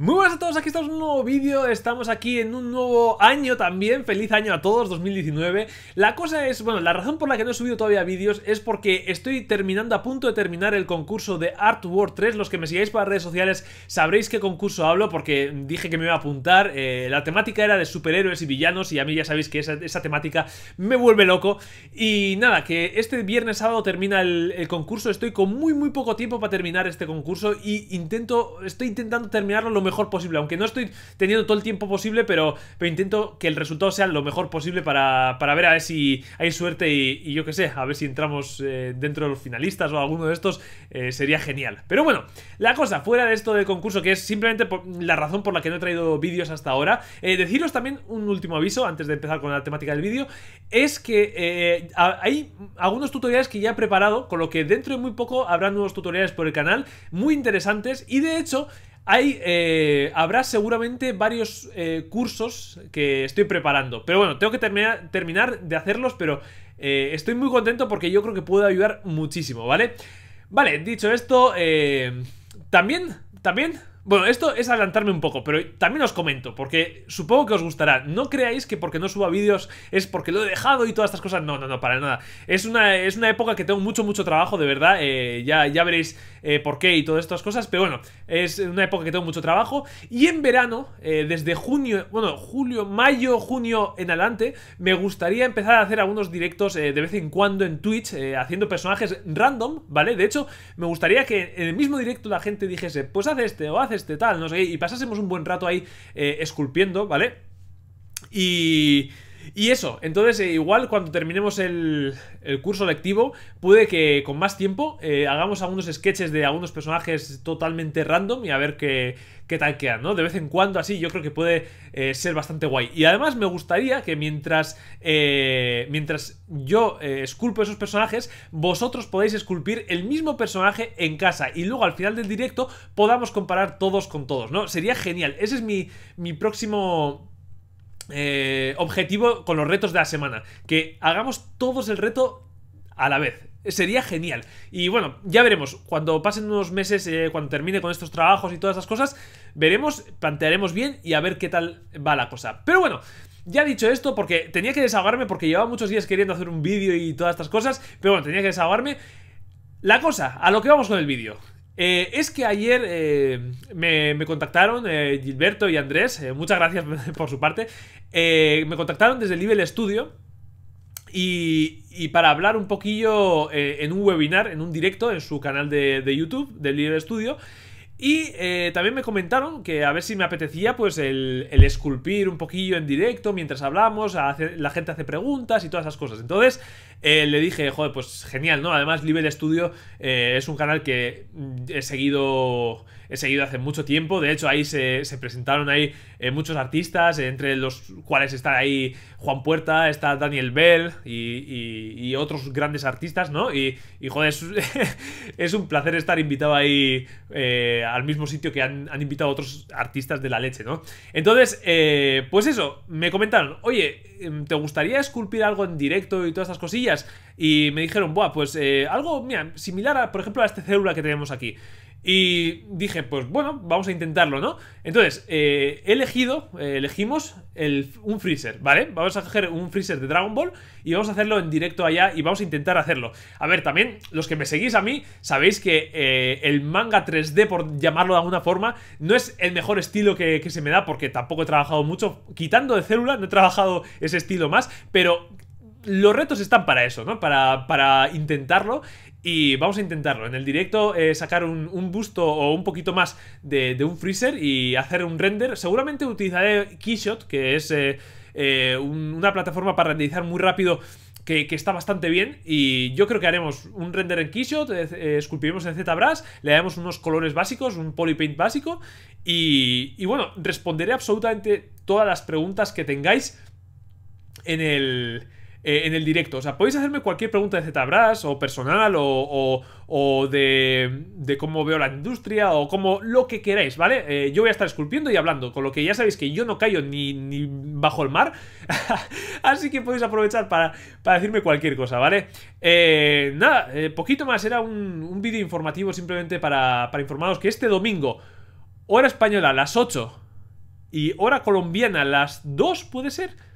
Muy buenas a todos, aquí estamos en un nuevo vídeo, estamos aquí en un nuevo año también, feliz año a todos, 2019 La cosa es, bueno, la razón por la que no he subido todavía vídeos es porque estoy terminando, a punto de terminar el concurso de Art War 3 Los que me sigáis las redes sociales sabréis qué concurso hablo porque dije que me iba a apuntar eh, La temática era de superhéroes y villanos y a mí ya sabéis que esa, temática me vuelve loco Y nada, que este viernes sábado termina el, concurso, estoy con muy muy poco tiempo para terminar este concurso Y intento, estoy intentando terminarlo lo mejor posible. Aunque no estoy teniendo todo el tiempo posible, pero, intento que el resultado sea lo mejor posible para, para ver a ver si hay suerte y, yo que sé, a ver si entramos eh, dentro de los finalistas o alguno de estos. Eh, sería genial. Pero bueno, la cosa, fuera de esto del concurso, que es simplemente la razón por la que no he traído vídeos hasta ahora, eh, deciros también un último aviso antes de empezar con la temática del vídeo, es que hay algunos tutoriales que ya he preparado, con lo que dentro de muy poco habrá nuevos tutoriales por el canal, muy interesantes y de hecho hay, eh, habrá seguramente varios eh, cursos que estoy preparando. Pero bueno, tengo que terminar, de hacerlos, pero eh, estoy muy contento porque yo creo que puedo ayudar muchísimo, ¿vale? Vale, dicho esto, también, también bueno, esto es adelantarme un poco, pero también os comento, porque supongo que os gustará. No creáis que porque no suba vídeos es porque lo he dejado y todas estas cosas. No, no, no, para nada. Es una, es una época que tengo mucho, mucho trabajo, de verdad. Eh, ya, ya veréis eh, por qué y todas estas cosas, pero bueno, es una época que tengo mucho trabajo. Y en verano, eh, desde junio, bueno, julio, mayo, junio en adelante, me gustaría empezar a hacer algunos directos de vez en cuando en Twitch, haciendo personajes random, ¿vale? De hecho, me gustaría que en el mismo directo la gente dijese, pues haz este o haz este tal, no sé y pasásemos un buen rato ahí eh, esculpiendo, ¿vale? Y... Y eso, entonces eh, igual cuando terminemos el, curso lectivo, puede que con más tiempo eh, hagamos algunos sketches de algunos personajes totalmente random y a ver qué, qué tal quedan, ¿no? De vez en cuando así yo creo que puede eh, ser bastante guay. Y además me gustaría que mientras, mientras yo esculpo esos personajes, vosotros podáis esculpir el mismo personaje en casa y luego al final del directo podamos comparar todos con todos, ¿no? Sería genial. Ese es mi, mi próximo eh, objetivo con los retos de la semana. Que hagamos todos el reto a la vez. Sería genial. Y bueno, ya veremos. Cuando pasen unos meses, eh, cuando termine con estos trabajos y todas estas cosas, veremos, plantearemos bien y a ver qué tal va la cosa. Pero bueno, ya dicho esto, porque tenía que desahogarme, porque llevaba muchos días queriendo hacer un vídeo y todas estas cosas, pero bueno, tenía que desahogarme. La cosa, a lo que vamos con el vídeo. Eh, es que ayer eh, me, contactaron eh, Gilberto y Andrés, muchas gracias por su parte, me contactaron desde Libel Studio y, y, para hablar un poquillo en un webinar, en un directo, en su canal de, YouTube, de Libre Studio. Y también me comentaron que a ver si me apetecía pues el, esculpir un poquillo en directo mientras hablamos, la gente hace preguntas y todas esas cosas. Entonces, eh, le dije, joder, pues genial, ¿no? Además, Libel Studio eh, es un canal que mm, he seguido he seguido hace mucho tiempo. De hecho, ahí se, presentaron ahí eh, muchos artistas, entre los cuales está ahí Juan Puerta, está Daniel Bell y, otros grandes artistas, ¿no? Y, joder, es, un placer estar invitado ahí al mismo sitio que han, han, invitado otros artistas de la leche, ¿no? Entonces, pues eso, me comentaron, oye, ¿te gustaría esculpir algo en directo y todas estas cosillas? y me dijeron, buah, pues eh, algo similar, a, por ejemplo, a esta célula que tenemos aquí. Y dije, pues bueno, vamos a intentarlo, ¿no? Entonces, eh, he elegido, eh, elegimos un freezer, ¿vale? Vamos a coger un freezer de Dragon Ball y vamos a hacerlo en directo allá y vamos a intentar hacerlo. A ver, también, los que me seguís a mí, sabéis que el manga 3D, por llamarlo de alguna forma, no es el mejor estilo que, que se me da porque tampoco he trabajado mucho. Quitando de célula, no he trabajado ese estilo más, pero los retos están para eso, ¿no? Para, intentarlo. Y vamos a intentarlo. En el directo eh, sacar un, busto o un poquito más de, un freezer y hacer un render. Seguramente utilizaré Keyshot, que es eh, eh, una plataforma para renderizar muy rápido que, está bastante bien y yo creo que haremos un render en Keyshot, esculpiremos en ZBrush, le haremos unos colores básicos, un polypaint básico y, bueno, responderé absolutamente todas las preguntas que tengáis en el, eh, en el directo. O sea, podéis hacerme cualquier pregunta de ZBrush o personal o, de, de, cómo veo la industria o como lo que queráis, ¿vale? Eh, yo voy a estar esculpiendo y hablando, con lo que ya sabéis que yo no callo ni, bajo el mar. Así que podéis aprovechar para, decirme cualquier cosa, ¿vale? Eh, nada, poquito más. Era un, un vídeo informativo simplemente para, para informaros que este domingo, hora española, las 8 y hora colombiana, las 2, ¿puede ser?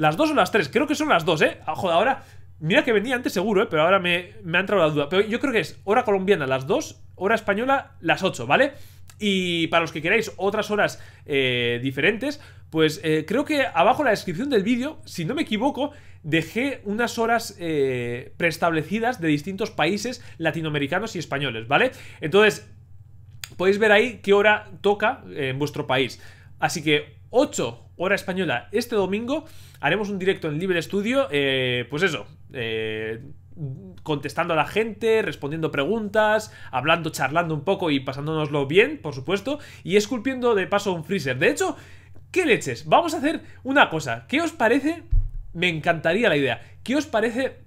¿Las dos o las tres? Creo que son las dos, ¿eh? Ah, joder, ahora... Mira que venía antes seguro, ¿eh? Pero ahora me, me ha entrado la duda. Pero yo creo que es hora colombiana las dos, hora española las ocho, ¿vale? Y para los que queráis otras horas eh, diferentes, pues eh, creo que abajo en la descripción del vídeo, si no me equivoco, dejé unas horas eh, preestablecidas de distintos países latinoamericanos y españoles, ¿vale? Entonces, podéis ver ahí qué hora toca en vuestro país. Así que 8 hora española este domingo. Haremos un directo en Libre Studio. Eh, pues eso. Eh, contestando a la gente, respondiendo preguntas, hablando, charlando un poco y pasándonoslo bien, por supuesto, y esculpiendo de paso un freezer. De hecho, ¿qué leches? Vamos a hacer una cosa. ¿Qué os parece? Me encantaría la idea. ¿Qué os parece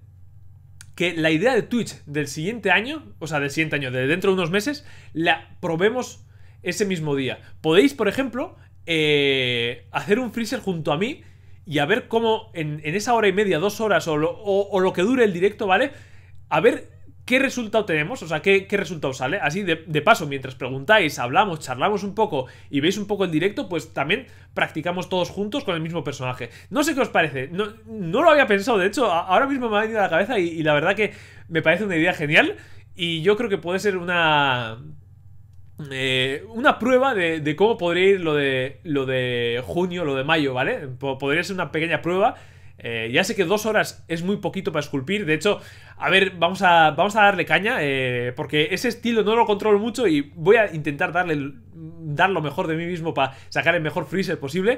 que la idea de Twitch del siguiente año, o sea, del siguiente año, de dentro de unos meses, la probemos ese mismo día? Podéis, por ejemplo, eh, hacer un freezer junto a mí y a ver cómo en, esa hora y media, dos horas o lo, que dure el directo, ¿vale? A ver qué resultado tenemos, o sea, qué, resultado sale. Así de, paso, mientras preguntáis, hablamos, charlamos un poco y veis un poco el directo, pues también practicamos todos juntos con el mismo personaje. No sé qué os parece, no, no lo había pensado, de hecho, ahora mismo me ha venido a la cabeza y la verdad que me parece una idea genial. Y yo creo que puede ser una eh, una prueba de, cómo podría ir lo de, lo de junio, lo de mayo, ¿vale? Podría ser una pequeña prueba. Eh, ya sé que dos horas es muy poquito para esculpir. De hecho, a ver, vamos a, vamos a darle caña. Eh, porque ese estilo no lo controlo mucho y voy a intentar darle, dar lo mejor de mí mismo para sacar el mejor freezer posible.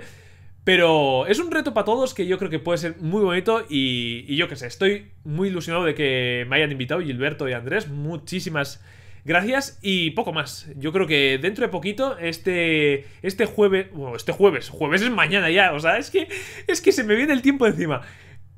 Pero es un reto para todos que yo creo que puede ser muy bonito y, yo qué sé, estoy muy ilusionado de que me hayan invitado Gilberto y Andrés. Muchísimas Gracias y poco más. Yo creo que dentro de poquito, este, este jueves, bueno, este jueves, jueves es mañana ya, o sea, es que, es que se me viene el tiempo encima.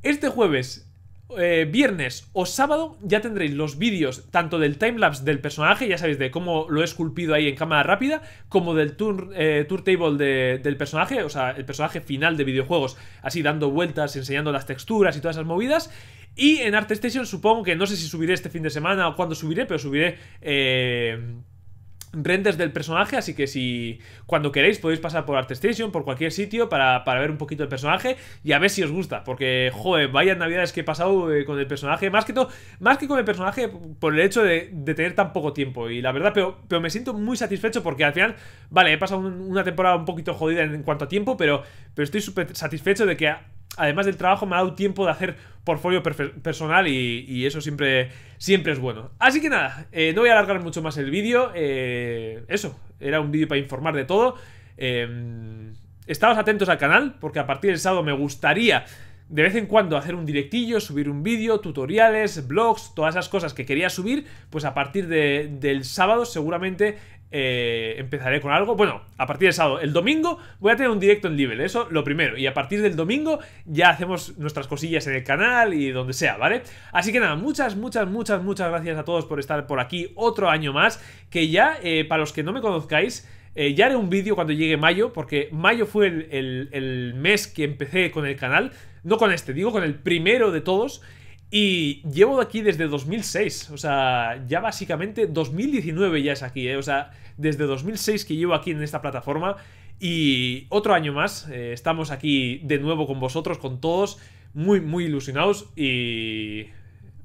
Este jueves, eh, viernes o sábado ya tendréis los vídeos tanto del timelapse del personaje, ya sabéis de cómo lo he esculpido ahí en cámara rápida, como del tour, eh, table de, del personaje, o sea, el personaje final de videojuegos, así dando vueltas, enseñando las texturas y todas esas movidas. Y en ArtStation supongo que, no sé si subiré este fin de semana o cuándo subiré, pero subiré... Eh, renders del personaje, así que si cuando queréis podéis pasar por ArtStation, por cualquier sitio, para, ver un poquito el personaje y a ver si os gusta, porque, joder, vaya navidades que he pasado eh, con el personaje, más que todo, más que con el personaje, por el hecho de, tener tan poco tiempo, y la verdad, pero, me siento muy satisfecho porque al final, vale, he pasado una temporada un poquito jodida en, cuanto a tiempo, pero, pero estoy súper satisfecho de que además del trabajo, me ha dado tiempo de hacer portfolio personal y, eso siempre, siempre es bueno. Así que nada, eh, no voy a alargar mucho más el vídeo. Eh, eso, era un vídeo para informar de todo. Eh, em, estados atentos al canal porque a partir del sábado me gustaría de vez en cuando hacer un directillo, subir un vídeo, tutoriales, blogs, todas esas cosas que quería subir, pues a partir del sábado seguramente eh, empezaré con algo. Bueno, a partir del sábado, el domingo voy a tener un directo en Libel, eso lo primero. Y a partir del domingo ya hacemos nuestras cosillas en el canal y donde sea, ¿vale? Así que nada, muchas, muchas, muchas, muchas gracias a todos por estar por aquí otro año más. Que ya, eh, para los que no me conozcáis, eh, ya haré un vídeo cuando llegue mayo, porque mayo fue el, el mes que empecé con el canal. No con este, digo con el primero de todos. Y llevo aquí desde 2006, o sea, ya básicamente 2019 ya es aquí, ¿eh? o sea, desde 2006 que llevo aquí en esta plataforma y otro año más, eh, estamos aquí de nuevo con vosotros, con todos, muy, muy ilusionados y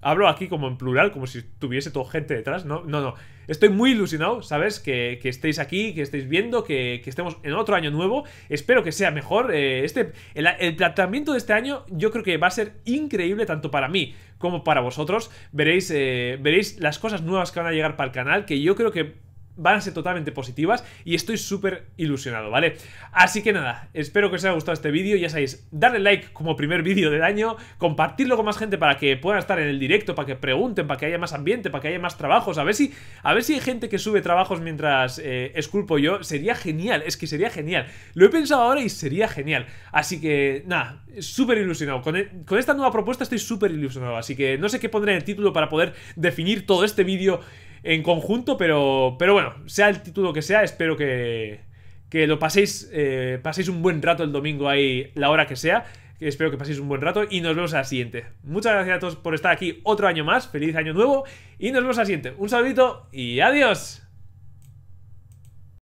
Hablo aquí como en plural, como si tuviese todo gente detrás, ¿no? No, no. Estoy muy ilusionado, ¿sabes? Que, que estéis aquí, que estéis viendo, que, que, estemos en otro año nuevo. Espero que sea mejor. Eh, este, el, el planteamiento de este año yo creo que va a ser increíble tanto para mí como para vosotros. Veréis, eh, veréis las cosas nuevas que van a llegar para el canal, que yo creo que van a ser totalmente positivas y estoy súper ilusionado, ¿vale? Así que nada, espero que os haya gustado este vídeo, ya sabéis, darle like como primer vídeo del año, compartirlo con más gente para que puedan estar en el directo, para que pregunten, para que haya más ambiente, para que haya más trabajos, a ver si, a ver si hay gente que sube trabajos mientras eh, esculpo yo, sería genial, es que sería genial, lo he pensado ahora y sería genial, así que nada, súper ilusionado, con, e, con esta nueva propuesta estoy súper ilusionado, así que no sé qué pondré en el título para poder definir todo este vídeo en conjunto, pero, pero bueno, sea el título que sea, espero que, que lo paséis, eh, paséis un buen rato el domingo ahí, la hora que sea. Espero que paséis un buen rato y nos vemos a siguiente. Muchas gracias a todos por estar aquí otro año más. Feliz año nuevo y nos vemos a siguiente. Un saludito y adiós.